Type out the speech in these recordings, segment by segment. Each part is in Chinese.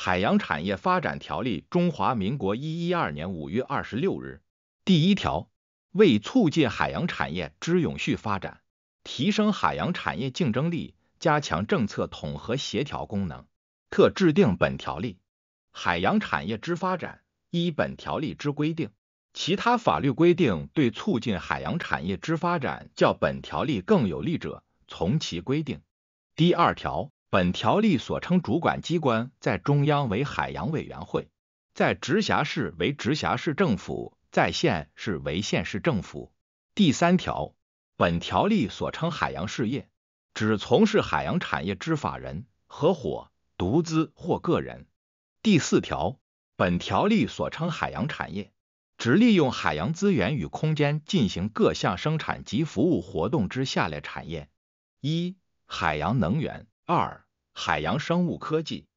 《海洋产业发展条例》，中华民国一一二年五月二十六日。第一条，为促进海洋产业之永续发展，提升海洋产业竞争力，加强政策统合协调功能，特制定本条例。海洋产业之发展，依本条例之规定，其他法律规定对促进海洋产业之发展较本条例更有利者，从其规定。第二条。本条例所称主管机关，在中央为海洋委员会，在直辖市为直辖市政府，在县市为县市政府。第三条，本条例所称海洋事业，指从事海洋产业之法人、合伙、独资或个人。第四条，本条例所称海洋产业，指利用海洋资源与空间进行各项生产及服务活动之下列产业：一、海洋能源。二、海洋生物科技；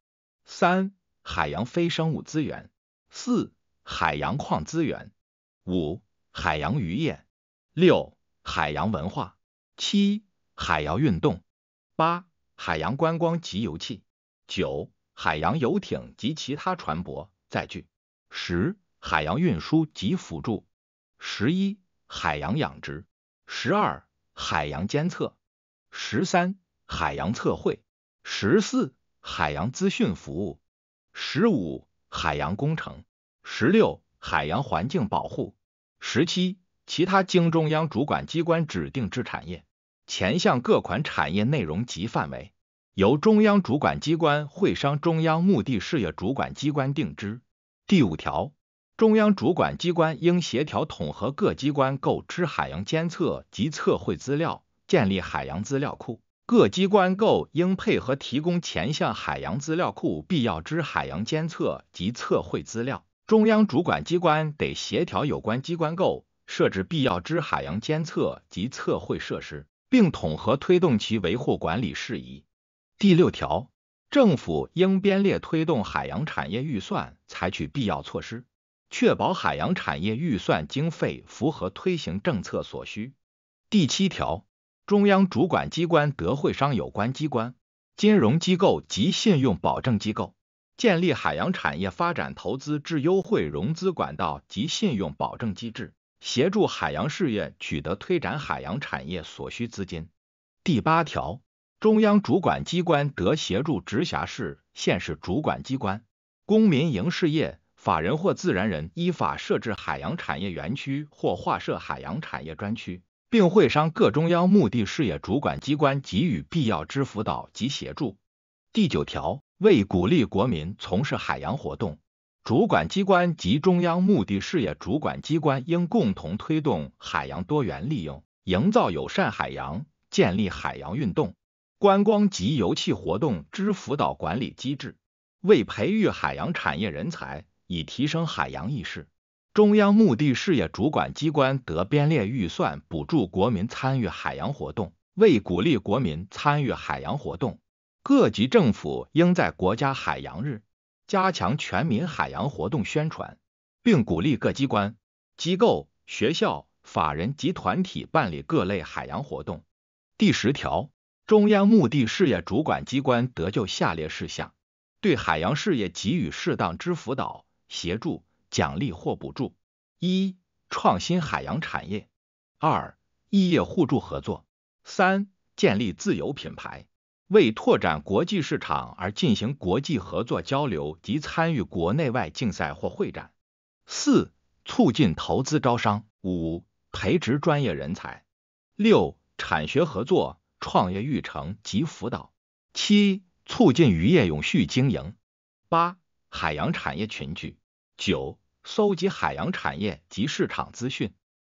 三、海洋非生物资源；四、海洋矿资源；五、海洋渔业；六、海洋文化；七、海洋运动；八、海洋观光及游憩；九、海洋游艇及其他船舶载具；十、海洋运输及辅助；十一、海洋养殖；十二、海洋监测；十三、海洋测绘。十四、海洋资讯服务；十五、海洋工程；十六、海洋环境保护；十七、其他经中央主管机关指定之产业。前项各款产业内容及范围，由中央主管机关会商中央目的事业主管机关定之。第五条，中央主管机关应协调统合各机关购置海洋监测及测绘资料，建立海洋资料库。各机关构应配合提供前项海洋资料库必要之海洋监测及测绘资料。中央主管机关得协调有关机关构设置必要之海洋监测及测绘设施，并统合推动其维护管理事宜。第六条，政府应编列推动海洋产业预算，采取必要措施，确保海洋产业预算经费符合推行政策所需。第七条。中央主管机关、德惠商有关机关、金融机构及信用保证机构，建立海洋产业发展投资之优惠融资管道及信用保证机制，协助海洋事业取得推展海洋产业所需资金。第八条，中央主管机关得协助直辖市、县市主管机关，公民营事业、法人或自然人依法设置海洋产业园区或划设海洋产业专区。并会商各中央目的事业主管机关给予必要之辅导及协助。第九条，为鼓励国民从事海洋活动，主管机关及中央目的事业主管机关应共同推动海洋多元利用，营造友善海洋，建立海洋运动、观光及油气活动之辅导管理机制，为培育海洋产业人才，以提升海洋意识。中央目的事业主管机关得编列预算补助国民参与海洋活动。为鼓励国民参与海洋活动，各级政府应在国家海洋日加强全民海洋活动宣传，并鼓励各机关、机构、学校、法人及团体办理各类海洋活动。第十条，中央目的事业主管机关得就下列事项对海洋事业给予适当之辅导协助。奖励或补助；一、创新海洋产业；二、异业互助合作；三、建立自有品牌，为拓展国际市场而进行国际合作交流及参与国内外竞赛或会展；四、促进投资招商；五、培植专业人才；六、产学合作、创业育成及辅导；七、促进渔业永续经营；八、海洋产业群聚；九。搜集海洋产业及市场资讯；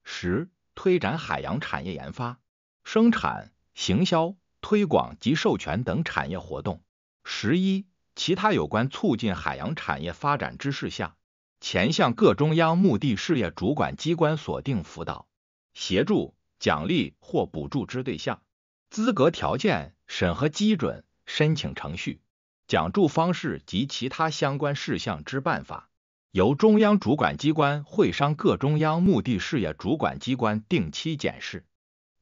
十、推展海洋产业研发、生产、行销、推广及授权等产业活动；十一、其他有关促进海洋产业发展之事项，前向各中央目的事业主管机关锁定辅导、协助、奖励或补助之对象、资格条件、审核基准、申请程序、奖助方式及其他相关事项之办法。由中央主管机关会商各中央目的事业主管机关定期检视。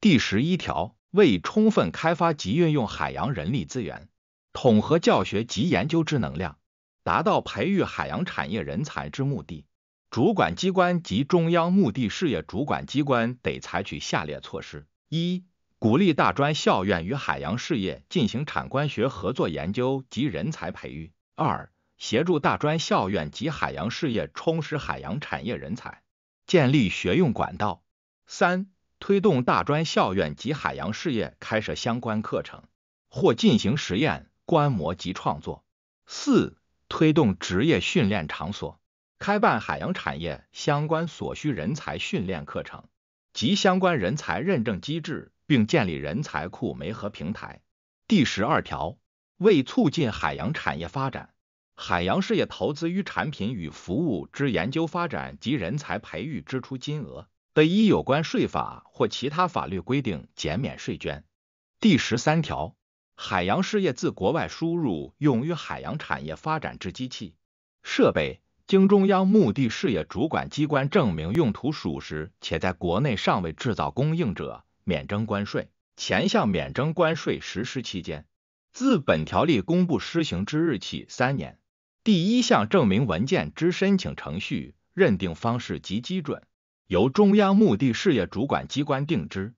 第十一条，为充分开发及运用海洋人力资源，统合教学及研究之能量，达到培育海洋产业人才之目的，主管机关及中央目的事业主管机关得采取下列措施：一、鼓励大专校院与海洋事业进行产官学合作研究及人才培育；二、协助大专校院及海洋事业充实海洋产业人才，建立学用管道。三、推动大专校院及海洋事业开设相关课程或进行实验、观摩及创作。四、推动职业训练场所开办海洋产业相关所需人才训练课程及相关人才认证机制，并建立人才库媒合平台。第十二条，为促进海洋产业发展。海洋事业投资于产品与服务之研究发展及人才培育支出金额，得依有关税法或其他法律规定减免税捐。第十三条，海洋事业自国外输入用于海洋产业发展之机器设备，经中央目的事业主管机关证明用途属实且在国内尚未制造供应者，免征关税。前项免征关税实施期间，自本条例公布施行之日起三年。第一项证明文件之申请程序、认定方式及基准，由中央目的事业主管机关定之。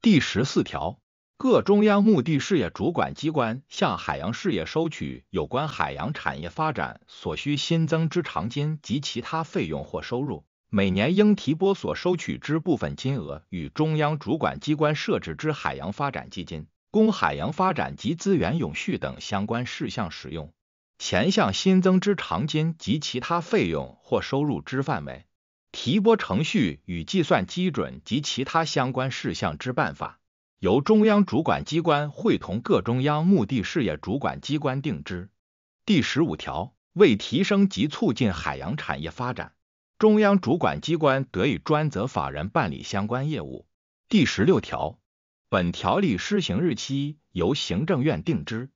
第十四条，各中央目的事业主管机关向海洋事业收取有关海洋产业发展所需新增之常金及其他费用或收入，每年应提拨所收取之部分金额，与中央主管机关设置之海洋发展基金，供海洋发展及资源永续等相关事项使用。前项新增之长金及其他费用或收入之范围、提拨程序与计算基准及其他相关事项之办法，由中央主管机关会同各中央目的事业主管机关定之。第十五条，为提升及促进海洋产业发展，中央主管机关得以专责法人办理相关业务。第十六条，本条例施行日期，由行政院定之。